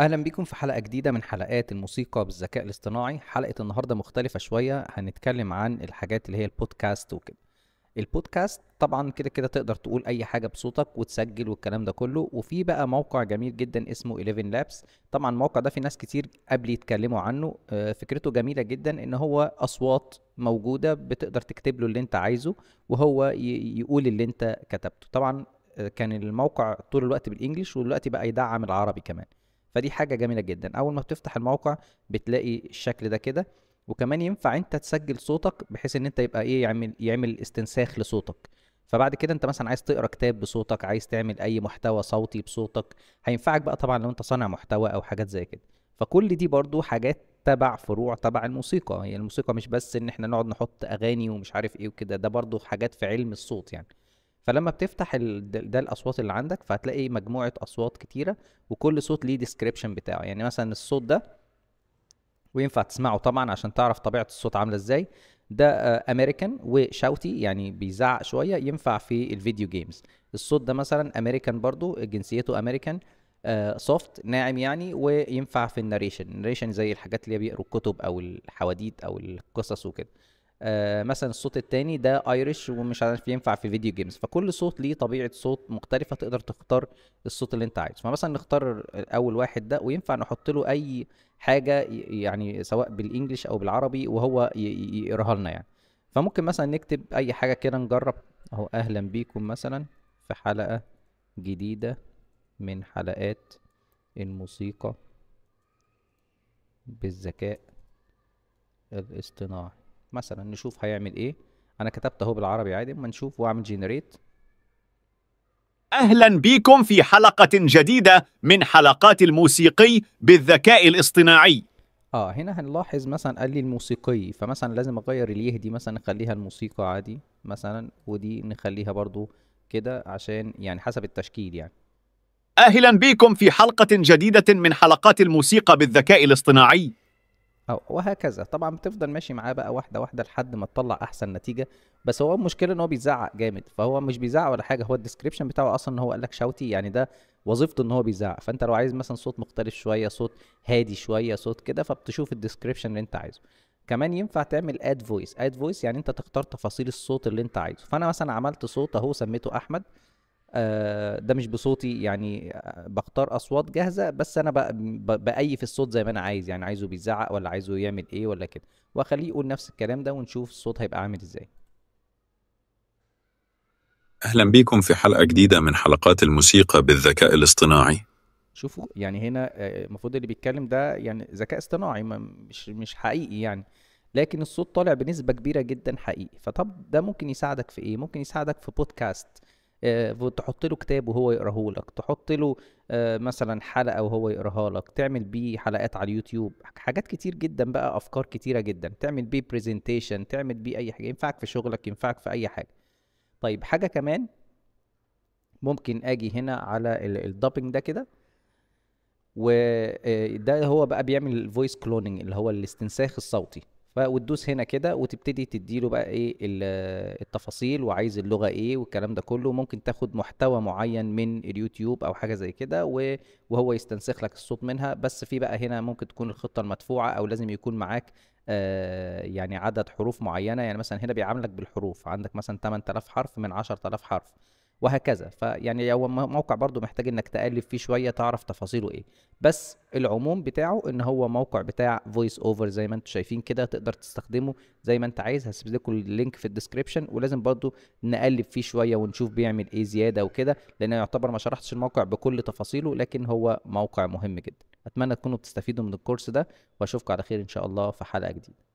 اهلا بيكم في حلقه جديده من حلقات الموسيقى بالذكاء الاصطناعي حلقه النهارده مختلفه شويه هنتكلم عن الحاجات اللي هي البودكاست وكده البودكاست طبعا كده كده تقدر تقول اي حاجه بصوتك وتسجل والكلام ده كله وفي بقى موقع جميل جدا اسمه 11 لابس طبعا الموقع ده في ناس كتير قبل يتكلموا عنه آه، فكرته جميله جدا ان هو اصوات موجوده بتقدر تكتب له اللي انت عايزه وهو يقول اللي انت كتبته طبعا آه، كان الموقع طول الوقت بالانجلش ودلوقتي بقى يدعم العربي كمان فدي حاجه جميله جدا اول ما بتفتح الموقع بتلاقي الشكل ده كده وكمان ينفع انت تسجل صوتك بحيث ان انت يبقى ايه يعمل يعمل استنساخ لصوتك فبعد كده انت مثلا عايز تقرا كتاب بصوتك عايز تعمل اي محتوى صوتي بصوتك هينفعك بقى طبعا لو انت صانع محتوى او حاجات زي كده فكل دي برضو حاجات تبع فروع تبع الموسيقى هي يعني الموسيقى مش بس ان احنا نقعد نحط اغاني ومش عارف ايه وكده ده برضو حاجات في علم الصوت يعني فلما بتفتح ال... ده الاصوات اللي عندك فهتلاقي مجموعه اصوات كتيره وكل صوت ليه ديسكريبشن بتاعه يعني مثلا الصوت ده وينفع تسمعه طبعا عشان تعرف طبيعه الصوت عامله ازاي ده امريكان آه، وشاوتي يعني بيزعق شويه ينفع في الفيديو جيمز الصوت ده مثلا امريكان برضو جنسيته امريكان سوفت uh, ناعم يعني وينفع في الناريشن الناريشن زي الحاجات اللي هي بيقروا الكتب او الحواديت او القصص وكده آه، مثلا الصوت التاني ده ايرش ومش عارف ينفع في فيديو جيمز فكل صوت ليه طبيعه صوت مختلفه تقدر تختار الصوت اللي انت عايزه فمثلا نختار اول واحد ده وينفع نحط له اي حاجه يعني سواء بالانجلش او بالعربي وهو يقراها لنا يعني فممكن مثلا نكتب اي حاجه كده نجرب اهو اهلا بيكم مثلا في حلقه جديده من حلقات الموسيقى بالذكاء الاصطناعي مثلا نشوف هيعمل ايه انا كتبت اهو بالعربي عادي اما نشوف واعمل جنريت اهلا بكم في حلقه جديده من حلقات الموسيقي بالذكاء الاصطناعي اه هنا هنلاحظ مثلا قال لي الموسيقي فمثلا لازم اغير اليه دي e مثلا نخليها الموسيقى عادي مثلا ودي نخليها برضو كده عشان يعني حسب التشكيل يعني اهلا بكم في حلقه جديده من حلقات الموسيقى بالذكاء الاصطناعي أو وهكذا طبعا بتفضل ماشي معاه بقى واحده واحده لحد ما تطلع احسن نتيجه بس هو المشكله ان هو بيزعق جامد فهو مش بيزعق ولا حاجه هو الديسكريبشن بتاعه اصلا ان هو قال لك شوتي يعني ده وظيفته ان هو بيزعق فانت لو عايز مثلا صوت مختلف شويه صوت هادي شويه صوت كده فبتشوف الديسكريبشن اللي انت عايزه كمان ينفع تعمل اد فويس اد فويس يعني انت تختار تفاصيل الصوت اللي انت عايزه فانا مثلا عملت صوت اهو سميته احمد آه، ده مش بصوتي يعني آه، بختار اصوات جاهزه بس انا بايف الصوت زي ما انا عايز يعني عايزه بيزعق ولا عايزه يعمل ايه ولا كده واخليه يقول نفس الكلام ده ونشوف الصوت هيبقى عامل ازاي اهلا بيكم في حلقه جديده من حلقات الموسيقى بالذكاء الاصطناعي شوفوا يعني هنا آه، المفروض اللي بيتكلم ده يعني ذكاء اصطناعي مش مش حقيقي يعني لكن الصوت طالع بنسبه كبيره جدا حقيقي فطب ده ممكن يساعدك في ايه ممكن يساعدك في بودكاست آه، تحط له كتاب وهو يقراه لك تحط له آه، مثلا حلقه وهو يقراها لك تعمل بيه حلقات على اليوتيوب حاجات كتير جدا بقى افكار كتيره جدا تعمل بيه برزنتيشن تعمل بيه اي حاجه ينفعك في شغلك ينفعك في اي حاجه طيب حاجه كمان ممكن اجي هنا على الدبنج ده كده وده آه، هو بقى بيعمل الفويس كلوننج اللي هو الاستنساخ الصوتي وتدوس هنا كده وتبتدي تديله بقى ايه التفاصيل وعايز اللغه ايه والكلام ده كله ممكن تاخد محتوى معين من اليوتيوب او حاجه زي كده وهو يستنسخ لك الصوت منها بس في بقى هنا ممكن تكون الخطه المدفوعه او لازم يكون معاك آه يعني عدد حروف معينه يعني مثلا هنا بيعاملك بالحروف عندك مثلا 8000 حرف من 10000 حرف وهكذا فيعني هو موقع برضو محتاج انك تقلب فيه شويه تعرف تفاصيله ايه بس العموم بتاعه ان هو موقع بتاع فويس اوفر زي ما انتم شايفين كده تقدر تستخدمه زي ما انت عايز هسيب لكم اللينك في الديسكربشن ولازم برضو نقلب فيه شويه ونشوف بيعمل ايه زياده وكده لان يعتبر ما شرحتش الموقع بكل تفاصيله لكن هو موقع مهم جدا اتمنى تكونوا بتستفيدوا من الكورس ده واشوفكم على خير ان شاء الله في حلقه جديده